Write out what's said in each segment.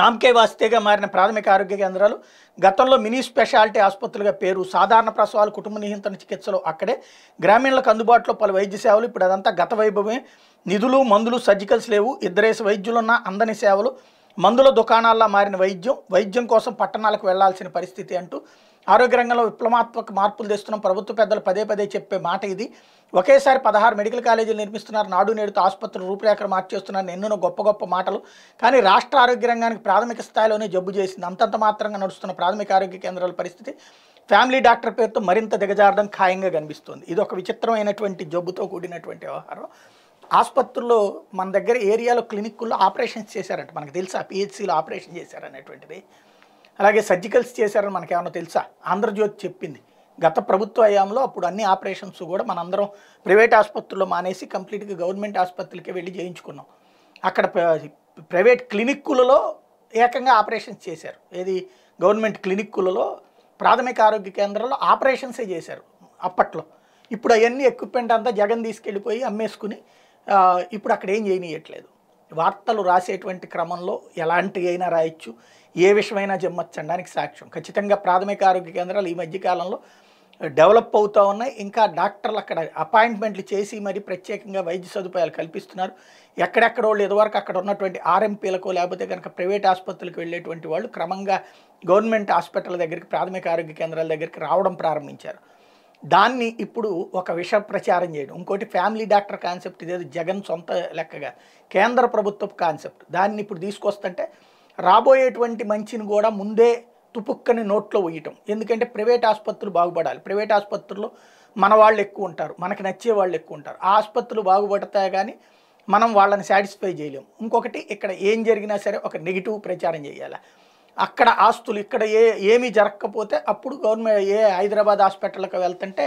నామకే వాస్తేగా మారిన ప్రాథమిక ఆరోగ్య కేంద్రాలు గతంలో మినీ స్పెషాలిటీ ఆసుపత్రులుగా పేరు సాధారణ ప్రసవాలు కుటుంబ నియంత్రణ చికిత్సలు అక్కడే గ్రామీణులకు అందుబాటులో పలు వైద్య సేవలు ఇప్పుడు అదంతా గత వైభవమే నిధులు మందులు సర్జికల్స్ లేవు ఇద్దరేసి ఉన్న అందని సేవలు మందుల దుకాణాల్లో మారిన వైద్యం వైద్యం కోసం పట్టణాలకు వెళ్లాల్సిన పరిస్థితి అంటూ ఆరోగ్య రంగంలో విప్లవాత్మక మార్పులు తెస్తున్నాం ప్రభుత్వ పెద్దలు పదే పదే చెప్పే మాట ఇది ఒకేసారి పదహారు మెడికల్ కాలేజీలు నిర్మిస్తున్నారు నాడు నేడుతో ఆసుపత్రులు రూపురేఖలు మార్చేస్తున్నారు ఎన్నో గొప్ప గొప్ప మాటలు కానీ రాష్ట్ర ఆరోగ్య రంగానికి ప్రాథమిక స్థాయిలోనే జబ్బు చేసింది అంతంత మాత్రంగా నడుస్తున్న ప్రాథమిక ఆరోగ్య కేంద్రాల పరిస్థితి ఫ్యామిలీ డాక్టర్ పేరుతో మరింత దిగజారడం ఖాయంగా కనిపిస్తుంది ఇది ఒక విచిత్రమైనటువంటి జబ్బుతో కూడినటువంటి వ్యవహారం ఆసుపత్రుల్లో మన దగ్గర ఏరియాలో క్లినిక్కుల్లో ఆపరేషన్స్ చేశారంట మనకు తెలుసా పిహెచ్సిలో ఆపరేషన్ చేశారనేటువంటిది అలాగే సర్జికల్స్ చేశారని మనకేమన్నా తెలుసా ఆంధ్రజ్యోతి చెప్పింది గత ప్రభుత్వ హయాంలో అప్పుడు అన్ని ఆపరేషన్స్ కూడా మనందరం ప్రైవేట్ ఆసుపత్రుల్లో మానేసి కంప్లీట్గా గవర్నమెంట్ ఆసుపత్రికి వెళ్ళి చేయించుకున్నాం అక్కడ ప్రైవేట్ క్లినిక్కులలో ఏకంగా ఆపరేషన్స్ చేశారు ఏది గవర్నమెంట్ క్లినిక్కులలో ప్రాథమిక ఆరోగ్య కేంద్రాల్లో ఆపరేషన్సే చేశారు అప్పట్లో ఇప్పుడు అవన్నీ ఎక్విప్మెంట్ అంతా జగన్ తీసుకెళ్ళిపోయి అమ్మేసుకుని ఇప్పుడు అక్కడ ఏం చేయనీయట్లేదు వార్తలు రాసేటువంటి క్రమంలో ఎలాంటి అయినా రాయొచ్చు ఏ విషయమైనా జమ్మచ్చండానికి సాక్ష్యం ఖచ్చితంగా ప్రాథమిక ఆరోగ్య కేంద్రాలు ఈ మధ్యకాలంలో డెవలప్ అవుతూ ఉన్నాయి ఇంకా డాక్టర్లు అక్కడ అపాయింట్మెంట్లు చేసి మరి ప్రత్యేకంగా వైద్య సదుపాయాలు కల్పిస్తున్నారు ఎక్కడెక్కడ వాళ్ళు ఇదివరకు అక్కడ ఉన్నటువంటి ఆర్ఎంపీలకు లేకపోతే కనుక ప్రైవేట్ ఆసుపత్రులకు వెళ్ళేటువంటి వాళ్ళు క్రమంగా గవర్నమెంట్ హాస్పిటల్ దగ్గరికి ప్రాథమిక ఆరోగ్య కేంద్రాల దగ్గరికి రావడం ప్రారంభించారు దాన్ని ఇప్పుడు ఒక విష ప్రచారం చేయడం ఇంకోటి ఫ్యామిలీ డాక్టర్ కాన్సెప్ట్ ఇదేదో జగన్ సొంత లెక్కగా కేంద్ర ప్రభుత్వ కాన్సెప్ట్ దాన్ని ఇప్పుడు తీసుకొస్తుంటే రాబోయేటువంటి మంచిని కూడా ముందే తుపుక్కని నోట్లో వేయటం ఎందుకంటే ప్రైవేట్ ఆసుపత్రులు బాగుపడాలి ప్రైవేట్ ఆసుపత్రుల్లో మన వాళ్ళు ఎక్కువ ఉంటారు మనకి నచ్చే వాళ్ళు ఎక్కువ ఉంటారు ఆ ఆసుపత్రులు బాగుపడతాయి కానీ మనం వాళ్ళని సాటిస్ఫై చేయలేము ఇంకొకటి ఇక్కడ ఏం జరిగినా సరే ఒక నెగిటివ్ ప్రచారం చేయాలి అక్కడ ఆస్తులు ఇక్కడ ఏ ఏమీ జరగకపోతే అప్పుడు గవర్నమెంట్ ఏ హైదరాబాద్ హాస్పిటల్కి వెళ్తుంటే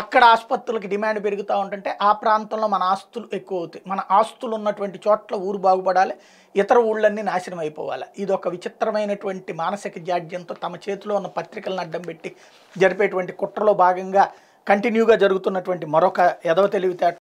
అక్కడ ఆసుపత్రులకి డిమాండ్ పెరుగుతూ ఉంటుంటే ఆ ప్రాంతంలో మన ఆస్తులు ఎక్కువ అవుతాయి మన ఆస్తులు ఉన్నటువంటి చోట్ల ఊరు బాగుపడాలి ఇతర ఊళ్ళన్నీ నాశనం అయిపోవాలి ఇది ఒక విచిత్రమైనటువంటి మానసిక జాడ్యంతో తమ చేతిలో ఉన్న పత్రికలను అడ్డం పెట్టి జరిపేటువంటి కుట్రలో భాగంగా కంటిన్యూగా జరుగుతున్నటువంటి మరొక ఎదవ తెలివితే